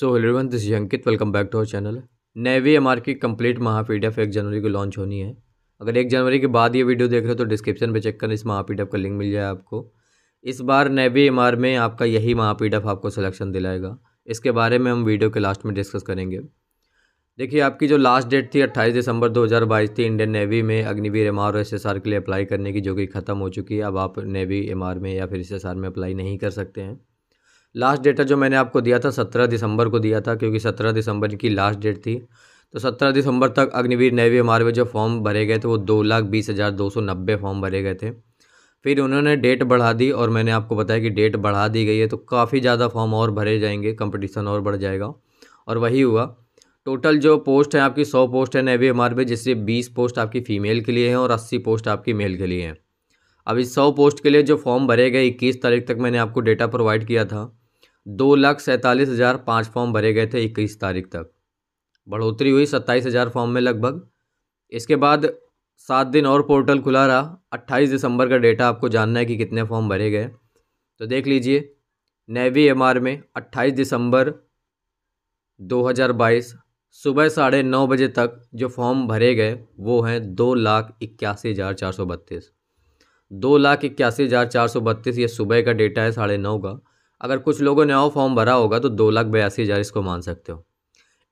so everyone this Ankit welcome back to our channel navy M की complete महा पी एक जनवरी को लॉन्च होनी है अगर एक जनवरी के बाद ये वीडियो देख रहे हो तो डिस्क्रिप्शन पे चेक करना इस महा का लिंक मिल जाए आपको इस बार नेवी एम में आपका यही महा आपको सिलेक्शन दिलाएगा इसके बारे में हम वीडियो के लास्ट में डिस्कस करेंगे देखिए आपकी जो लास्ट डेट थी अट्ठाईस दिसंबर दो थी इंडियन नेवी में अग्निवीर एम और एस के लिए अप्लाई करने की जो कि ख़त्म हो चुकी है अब आप नेवी एम में या फिर एस में अप्लाई नहीं कर सकते हैं लास्ट डेटा जो मैंने आपको दिया था सत्रह दिसंबर को दिया था क्योंकि सत्रह दिसंबर की लास्ट डेट थी तो सत्रह दिसंबर तक अग्निवीर नैवी एम में जो फॉर्म भरे गए थे वो दो लाख बीस हज़ार दो सौ नब्बे फॉर्म भरे गए थे फिर उन्होंने डेट बढ़ा दी और मैंने आपको बताया कि डेट बढ़ा दी गई है तो काफ़ी ज़्यादा फॉर्म और भरे जाएंगे कंपटीशन और बढ़ जाएगा और वही हुआ टोटल जो पोस्ट है आपकी सौ पोस्ट है नेवी एम में जिससे बीस पोस्ट आपकी फ़ीमेल के लिए हैं और अस्सी पोस्ट आपकी मेल के लिए हैं अब इस सौ पोस्ट के लिए जो फॉर्म भरे गए इक्कीस तारीख तक मैंने आपको डेटा प्रोवाइड किया था दो लाख सैंतालीस हज़ार पाँच फॉर्म भरे गए थे इक्कीस तारीख तक बढ़ोतरी हुई सत्ताईस हज़ार फॉर्म में लगभग इसके बाद सात दिन और पोर्टल खुला रहा अट्ठाईस दिसंबर का डेटा आपको जानना है कि कितने फॉर्म भरे गए तो देख लीजिए नेवी एम में अट्ठाईस दिसंबर 2022 सुबह साढ़े नौ बजे तक जो फॉर्म भरे गए वो हैं दो लाख इक्यासी हज़ार चार सौ बत्तीस दो लाख इक्यासी हज़ार चार सौ बत्तीस ये सुबह का डेटा है साढ़े नौ का अगर कुछ लोगों ने और फॉर्म भरा होगा तो दो लाख बयासी हज़ार इसको मान सकते हो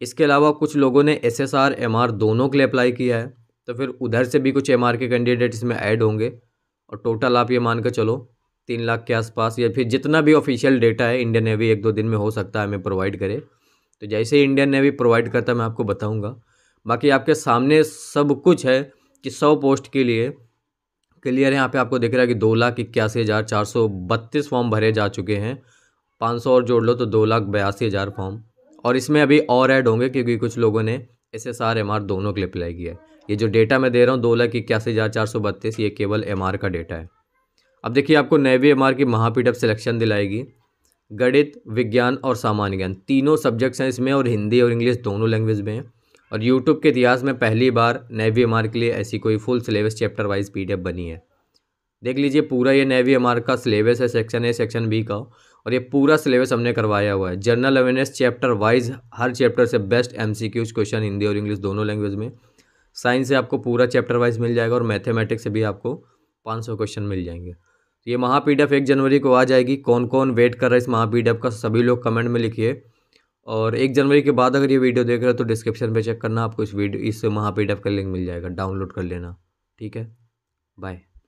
इसके अलावा कुछ लोगों ने S S R M R दोनों के लिए अप्लाई किया है तो फिर उधर से भी कुछ एम आर के कैंडिडेट इसमें ऐड होंगे और टोटल आप ये मान कर चलो तीन लाख के आसपास या फिर जितना भी ऑफिशियल डेटा है इंडियन नेवी एक दो दिन में हो सकता है हमें प्रोवाइड करे तो जैसे ही इंडियन नेवी प्रोवाइड करता है मैं आपको बताऊँगा बाकी आपके सामने सब कुछ है कि सौ पोस्ट के लिए क्लियर है यहाँ पे आपको देख रहा है कि दो लाख इक्यासी हज़ार चार सौ बत्तीस फॉर्म भरे जा चुके हैं पाँच सौ और जोड़ लो तो दो लाख बयासी हज़ार फॉर्म और इसमें अभी और ऐड होंगे क्योंकि कुछ लोगों ने S S R M R दोनों के लिए अप्लाई किया है ये जो डेटा मैं दे रहा हूँ दो लाख इक्यासी हज़ार चार सौ बत्तीस ये केवल एम आर का डेटा है अब देखिए आपको नेवी एम आर की अब सिलेक्शन दिलाएगी गणित विज्ञान और सामान्य ज्ञान तीनों सब्जेक्ट्स हैं इसमें और हिंदी और इंग्लिश दोनों लैंग्वेज में हैं और यूट्यूब के इतिहास में पहली बार नेवी एम आर के लिए ऐसी कोई फुल सिलेबस चैप्टर वाइज पी बनी है देख लीजिए पूरा ये नेवी हमारे का सिलेबस है सेक्शन ए सेक्शन बी का और ये पूरा सिलेबस हमने करवाया हुआ है जनरल अवेयरनेस चैप्टर वाइज हर चैप्टर से बेस्ट एम क्वेश्चन हिंदी और इंग्लिश दोनों लैंग्वेज में साइंस से आपको पूरा चैप्टर वाइज मिल जाएगा और मैथेमेटिक्स से भी आपको पाँच सौ क्वेश्चन मिल जाएंगे तो ये महापीडफ एक जनवरी को आ जाएगी कौन कौन वेट कर रहा है इस महापीडफ का सभी लोग कमेंट में लिखिए और एक जनवरी के बाद अगर ये वीडियो देख रहे हो तो डिस्क्रिप्शन पे चेक करना आपको इस वीडियो इस महापीडफ का लिंक मिल जाएगा डाउनलोड कर लेना ठीक है बाय